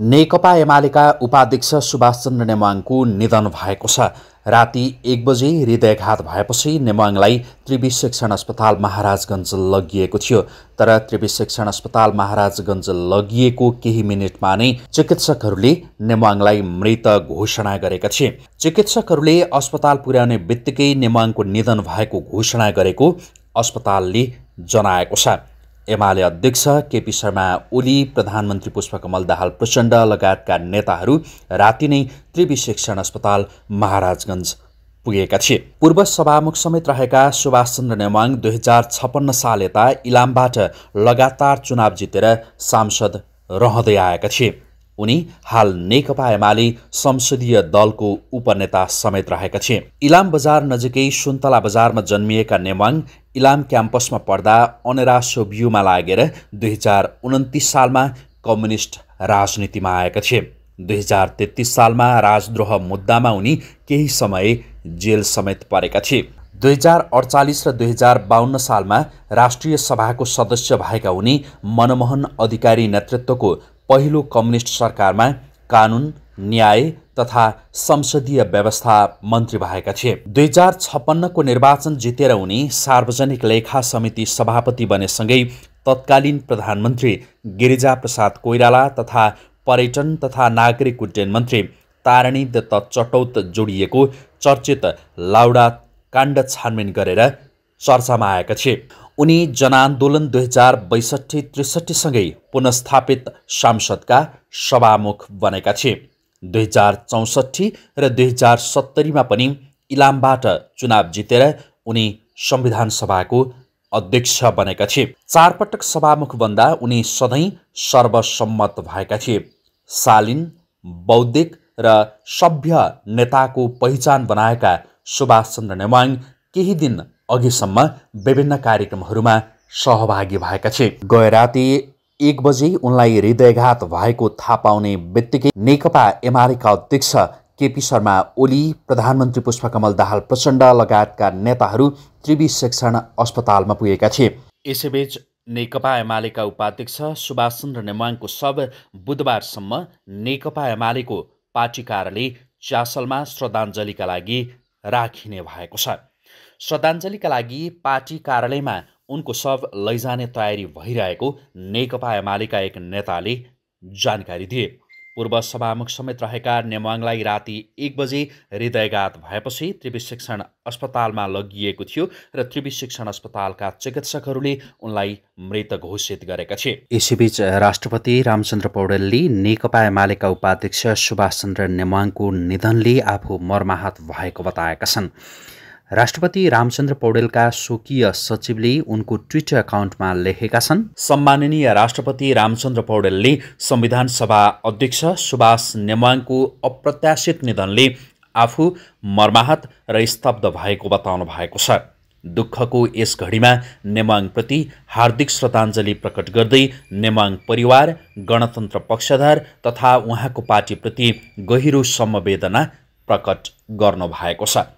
नेकपा एमालेका उपाध्यक्ष सुभाष चन्द्र नेमाङको निधन भएको छ राति एक बजे हृदयघात भएपछि नेमाङलाई त्रिवी शिक्षण अस्पताल महाराजगञ्ज लगिएको थियो तर त्रिवी शिक्षण अस्पताल महाराजगञ्ज लगिएको केही मिनटमा नै चिकित्सकहरूले नेमाङलाई मृत घोषणा गरेका थिए चिकित्सकहरूले अस्पताल पुर्याउने बित्तिकै नेमाङको निधन भएको घोषणा गरेको अस्पतालले जनाएको छ एमाले अध्यक्ष केपी शर्मा ओली प्रधानमन्त्री पुष्पकमल दाहाल प्रचण्ड लगायतका नेताहरू राति नै त्रिवी शिक्षण अस्पताल महाराजगञ्ज पुगेका थिए पूर्व सभामुख समेत रहेका सुभाष चन्द्र नेवाङ दुई हजार छप्पन्न साल यता इलामबाट लगातार चुनाव जितेर सांसद रहँदै आएका थिए उनी हाल नेकपा एमाले संसदीय दलको उपनेता समेत रहेका थिए इलाम बजार नजिकै सुन्तला बजारमा जन्मिएका नेवाङ इलाम क्याम्पसमा पढ्दा अनेरा सोभ्यूमा लागेर दुई हजार उन्तिस सालमा कम्युनिस्ट राजनीतिमा आएका थिए दुई हजार तेत्तिस सालमा राजद्रोह मुद्दामा उनी केही समय जेल समेत परेका थिए दुई हजार अडचालिस र दुई हजार बाहन्न सालमा राष्ट्रिय सभाको सदस्य भएका उनी मनमोहन अधिकारी नेतृत्वको पहिलो कम्युनिस्ट सरकारमा कानुन न्याय तथा संसदीय व्यवस्था मन्त्री भएका थिए दुई हजार छप्पन्नको निर्वाचन जितेर उनी सार्वजनिक लेखा समिति सभापति बनेसँगै तत्कालीन प्रधानमन्त्री गिरिजा प्रसाद कोइराला तथा पर्यटन तथा नागरिक उड्डयन मन्त्री तारिणी दत्त चटौत जोडिएको चर्चित लाउडा काण्ड छानबिन गरेर चर्चामा आएका थिए उनी जनआन्दोलन दुई हजार बैसठी त्रिसठीसँगै पुनस्थापित सांसदका सभामुख बनेका थिए दुई हजार चौसठी र दुई हजार सत्तरीमा पनि इलामबाट चुनाव जितेर उनी संविधान सभाको अध्यक्ष बनेका थिए चारपटक सभामुख बन्दा उनी सधैँ सर्वसम्मत भएका थिए शालीन बौद्धिक र सभ्य नेताको पहिचान बनाएका सुभाष चन्द्र नेवाङ केही दिन अघिसम्म विभिन्न कार्यक्रमहरूमा सहभागी भएका थिए गए राति एक बजे उनलाई हृदयघात भएको थाहा पाउने बित्तिकै नेकपा एमालेका अध्यक्ष केपी शर्मा ओली प्रधानमन्त्री पुष्पकमल दाहाल प्रचण्ड लगायतका नेताहरू त्रिवी शिक्षण अस्पतालमा पुगेका थिए यसैबीच नेकपा एमालेका उपाध्यक्ष सुभाष चन्द्र नेमाङको शव बुधबारसम्म नेकपा एमालेको पार्टी कार्यालय चासलमा श्रद्धाञ्जलीका लागि राखिने भएको छ श्रद्धाञ्जलीका लागि पार्टी कार्यालयमा उनको शव लैजाने तयारी भइरहेको नेकपा एमालेका एक नेताले जानकारी दिए पूर्व सभामुख समेत रहेका नेमाङलाई राति एक बजे हृदयघात भएपछि त्रिवी शिक्षण अस्पतालमा लगिएको थियो र त्रिवी शिक्षण अस्पतालका चिकित्सकहरूले उनलाई मृत घोषित गरेका थिए यसैबीच राष्ट्रपति रामचन्द्र पौडेलले नेकपा एमालेका उपाध्यक्ष सुभाष चन्द्र नेमाङको निधनले आफू मर्माहत भएको बताएका छन् राष्ट्रपति रामचन्द्र पौडेलका स्वकीय सचिवले उनको ट्विटर एकाउन्टमा लेखेका छन् सम्माननीय राष्ट्रपति रामचन्द्र पौडेलले संविधान सभा अध्यक्ष सुभाष नेमाङको अप्रत्याशित निधनले आफू मर्माहत र स्तब्ध भएको बताउनु भएको छ दुःखको यस घडीमा नेमाङप्रति हार्दिक श्रद्धाञ्जली प्रकट गर्दै नेमाङ परिवार गणतन्त्र पक्षधार तथा उहाँको पार्टीप्रति गहिरो समवेदना प्रकट गर्नु भएको छ